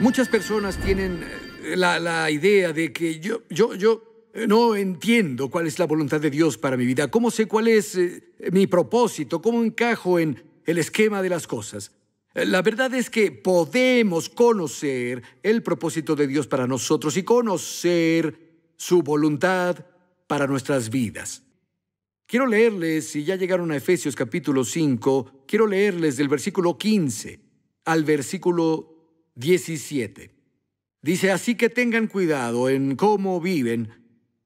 Muchas personas tienen eh, la, idea de que yo, yo, yo eh, no entiendo cuál es la voluntad de Dios para mi vida. ¿Cómo sé cuál es eh, mi propósito? ¿Cómo encajo en el esquema de las cosas? La verdad es que podemos conocer el propósito de Dios para nosotros y conocer su voluntad para nuestras vidas. Quiero leerles, si ya llegaron a Efesios capítulo 5, quiero leerles del versículo 15 al versículo 17. Dice, así que tengan cuidado en cómo viven,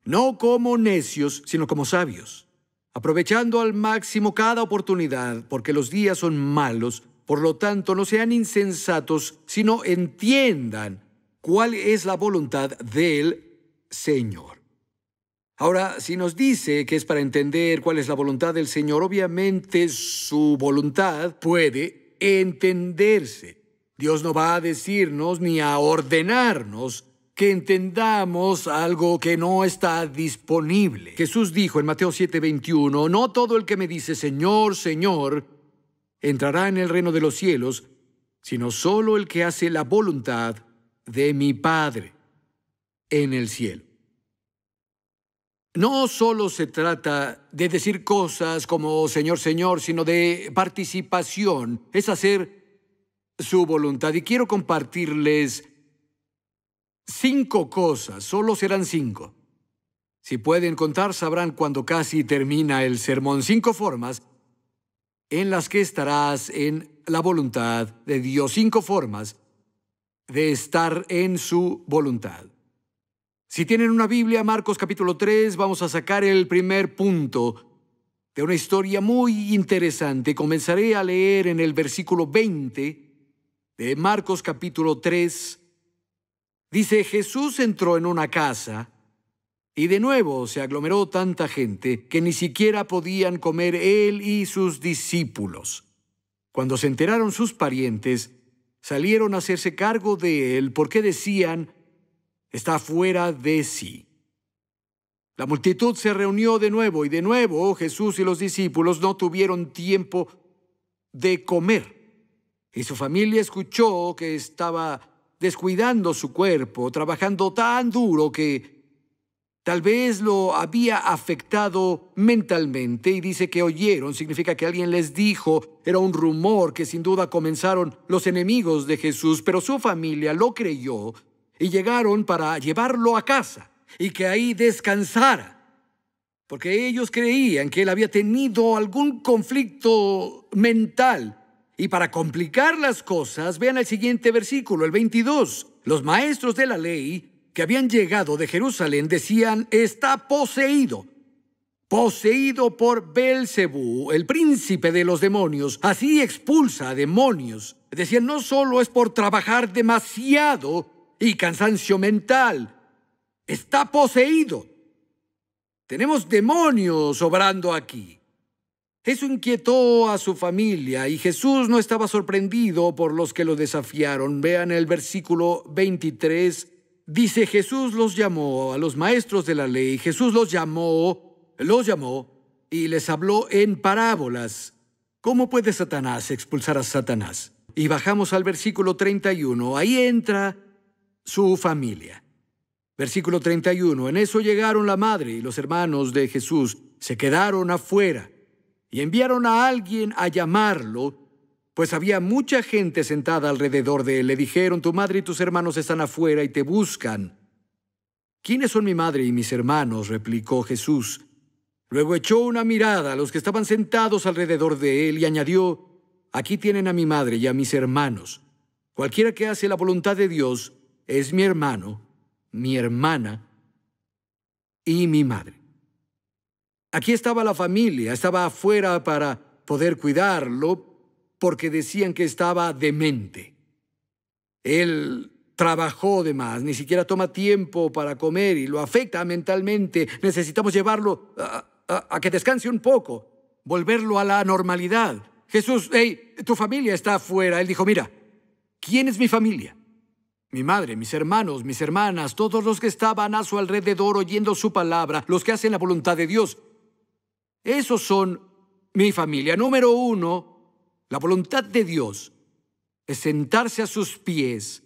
no como necios, sino como sabios, aprovechando al máximo cada oportunidad, porque los días son malos, por lo tanto no sean insensatos, sino entiendan cuál es la voluntad del Señor. Ahora, si nos dice que es para entender cuál es la voluntad del Señor, obviamente su voluntad puede entenderse. Dios no va a decirnos ni a ordenarnos que entendamos algo que no está disponible. Jesús dijo en Mateo 7:21, no todo el que me dice Señor, Señor, entrará en el reino de los cielos, sino solo el que hace la voluntad de mi Padre en el cielo. No solo se trata de decir cosas como Señor, Señor, sino de participación, es hacer su voluntad y quiero compartirles cinco cosas, solo serán cinco. Si pueden contar, sabrán cuando casi termina el sermón cinco formas en las que estarás en la voluntad de Dios, cinco formas de estar en su voluntad. Si tienen una Biblia, Marcos capítulo 3, vamos a sacar el primer punto de una historia muy interesante. Comenzaré a leer en el versículo 20 de Marcos capítulo 3, dice, Jesús entró en una casa y de nuevo se aglomeró tanta gente que ni siquiera podían comer él y sus discípulos. Cuando se enteraron sus parientes, salieron a hacerse cargo de él porque decían, está fuera de sí. La multitud se reunió de nuevo y de nuevo Jesús y los discípulos no tuvieron tiempo de comer y su familia escuchó que estaba descuidando su cuerpo, trabajando tan duro que tal vez lo había afectado mentalmente y dice que oyeron, significa que alguien les dijo, era un rumor que sin duda comenzaron los enemigos de Jesús, pero su familia lo creyó y llegaron para llevarlo a casa y que ahí descansara porque ellos creían que él había tenido algún conflicto mental y para complicar las cosas, vean el siguiente versículo, el 22. Los maestros de la ley que habían llegado de Jerusalén decían, está poseído, poseído por Belcebú, el príncipe de los demonios, así expulsa a demonios. Decían, no solo es por trabajar demasiado y cansancio mental, está poseído. Tenemos demonios obrando aquí. Eso inquietó a su familia y Jesús no estaba sorprendido por los que lo desafiaron. Vean el versículo 23. Dice, Jesús los llamó a los maestros de la ley. Jesús los llamó, los llamó y les habló en parábolas. ¿Cómo puede Satanás expulsar a Satanás? Y bajamos al versículo 31. Ahí entra su familia. Versículo 31. En eso llegaron la madre y los hermanos de Jesús. Se quedaron afuera y enviaron a alguien a llamarlo, pues había mucha gente sentada alrededor de él. Le dijeron, tu madre y tus hermanos están afuera y te buscan. ¿Quiénes son mi madre y mis hermanos? replicó Jesús. Luego echó una mirada a los que estaban sentados alrededor de él y añadió, aquí tienen a mi madre y a mis hermanos. Cualquiera que hace la voluntad de Dios es mi hermano, mi hermana y mi madre. Aquí estaba la familia, estaba afuera para poder cuidarlo porque decían que estaba demente. Él trabajó de más, ni siquiera toma tiempo para comer y lo afecta mentalmente. Necesitamos llevarlo a, que descanse un poco, volverlo a la normalidad. Jesús, hey, tu familia está afuera. Él dijo, mira, ¿quién es mi familia? Mi madre, mis hermanos, mis hermanas, todos los que estaban a su alrededor oyendo su palabra, los que hacen la voluntad de Dios. Esos son mi familia. Número uno, la voluntad de Dios es sentarse a sus pies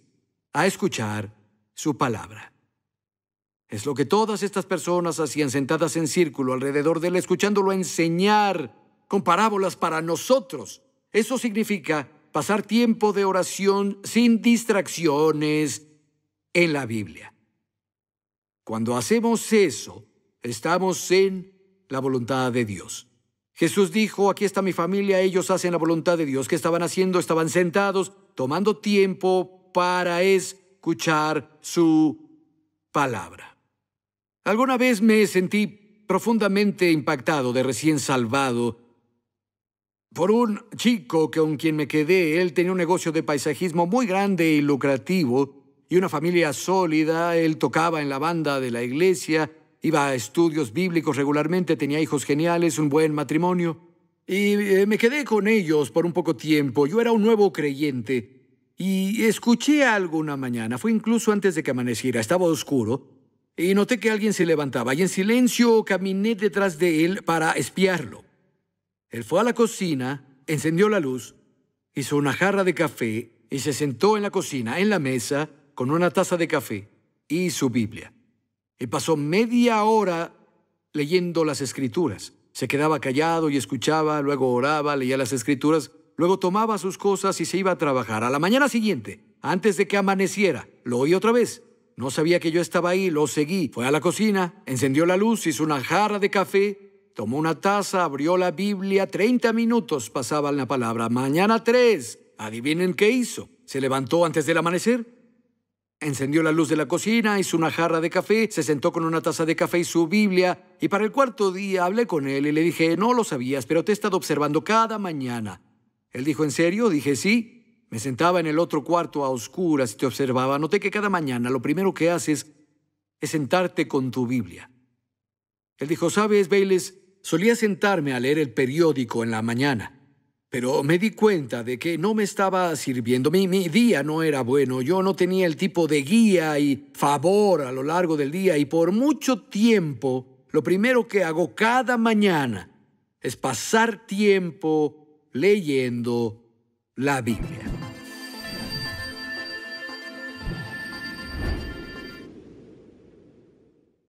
a escuchar su palabra. Es lo que todas estas personas hacían sentadas en círculo alrededor de él, escuchándolo enseñar con parábolas para nosotros. Eso significa pasar tiempo de oración sin distracciones en la Biblia. Cuando hacemos eso, estamos en la voluntad de Dios. Jesús dijo, aquí está mi familia, ellos hacen la voluntad de Dios. ¿Qué estaban haciendo? Estaban sentados, tomando tiempo para escuchar su palabra. Alguna vez me sentí profundamente impactado de recién salvado por un chico con quien me quedé. Él tenía un negocio de paisajismo muy grande y lucrativo y una familia sólida. Él tocaba en la banda de la iglesia Iba a estudios bíblicos regularmente, tenía hijos geniales, un buen matrimonio. Y eh, me quedé con ellos por un poco tiempo. Yo era un nuevo creyente. Y escuché algo una mañana, fue incluso antes de que amaneciera, estaba oscuro, y noté que alguien se levantaba y en silencio caminé detrás de él para espiarlo. Él fue a la cocina, encendió la luz, hizo una jarra de café y se sentó en la cocina, en la mesa, con una taza de café y su Biblia. Y pasó media hora leyendo las escrituras. Se quedaba callado y escuchaba, luego oraba, leía las escrituras, luego tomaba sus cosas y se iba a trabajar. A la mañana siguiente, antes de que amaneciera, lo oí otra vez. No sabía que yo estaba ahí, lo seguí. Fue a la cocina, encendió la luz, hizo una jarra de café, tomó una taza, abrió la Biblia. 30 minutos pasaban la palabra. Mañana tres. Adivinen qué hizo. Se levantó antes del amanecer, Encendió la luz de la cocina, hizo una jarra de café, se sentó con una taza de café y su Biblia, y para el cuarto día hablé con él y le dije, no lo sabías, pero te he estado observando cada mañana. Él dijo, ¿en serio? Dije, sí. Me sentaba en el otro cuarto a oscuras y te observaba. Noté que cada mañana lo primero que haces es sentarte con tu Biblia. Él dijo, ¿sabes, Bailes? Solía sentarme a leer el periódico en la mañana. Pero me di cuenta de que no me estaba sirviendo, mi, día no era bueno, yo no tenía el tipo de guía y favor a lo largo del día y por mucho tiempo lo primero que hago cada mañana es pasar tiempo leyendo la Biblia.